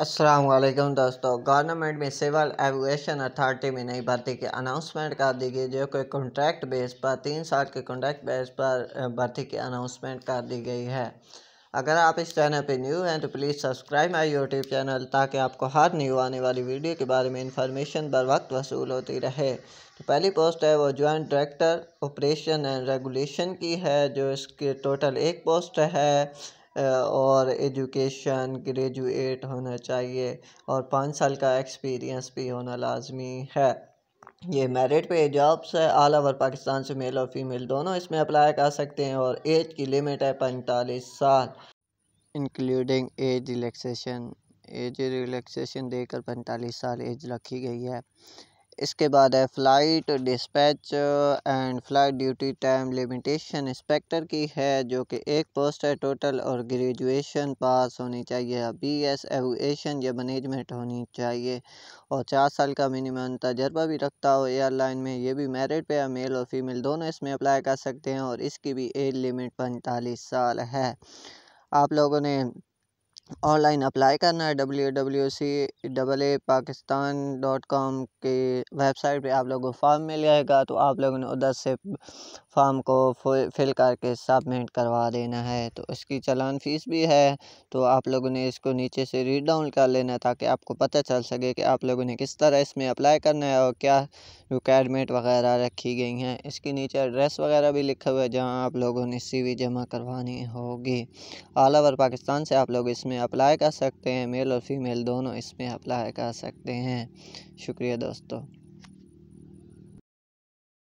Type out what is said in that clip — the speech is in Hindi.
असलम दोस्तों गवर्नमेंट में सिविल एविएशन अथॉरिटी में नई भर्ती की अनाउंसमेंट कर दी गई जो कि कॉन्ट्रैक्ट बेस पर तीन साल के कॉन्ट्रैक्ट बेस पर भर्ती की अनाउंसमेंट कर दी गई है अगर आप इस चैनल पर न्यू हैं तो please subscribe my YouTube channel ताकि आपको हर न्यू आने वाली वीडियो के बारे में इंफॉर्मेशन बर वक्त वसूल होती रहे तो पहली पोस्ट है वो joint director operation and regulation की है जो इसके टोटल एक पोस्ट है और एजुकेशन ग्रेजुएट होना चाहिए और पाँच साल का एक्सपीरियंस भी होना लाजमी है ये मेरिट पे जॉब्स है ऑल ओवर पाकिस्तान से मेल और फीमेल दोनों इसमें अप्लाई कर सकते हैं और एज की लिमिट है पैंतालीस साल including age relaxation age relaxation देकर पैंतालीस साल एज रखी गई है इसके बाद है flight dispatch and flight duty time limitation inspector की है जो कि एक पोस्ट है टोटल और ग्रेजुएशन पास होनी चाहिए बी एस एविएशन या मैनेजमेंट होनी चाहिए और चार साल का मिनिमम तजर्बा भी रखता हो एयरलाइन में ये भी मेरिट पे है मेल और फीमेल दोनों इसमें अप्लाई कर सकते हैं और इसकी भी एज लिमिट पैंतालीस साल है आप लोगों ने ऑनलाइन अप्लाई करना है W W C double A Pakistan dot com के वेबसाइट पे आप लोगों को फॉर्म मिल जाएगा तो आप लोगों ने उधर से फॉर्म को फिल करके सबमिट करवा देना है तो इसकी चलान फ़ीस भी है तो आप लोगों ने इसको नीचे से रीड डाउन कर लेना ताकि आपको पता चल सके कि आप लोगों ने किस तरह इसमें अप्लाई करना है और क्या कैडमेट वगैरह रखी गई हैं इसके नीचे एड्रेस वगैरह भी लिखा हुआ है जहां आप लोगों ने सीवी जमा करवानी होगी ऑल ओवर पाकिस्तान से आप लोग इसमें अप्लाई कर सकते हैं मेल और फीमेल दोनों इसमें अप्लाई कर सकते हैं शुक्रिया दोस्तों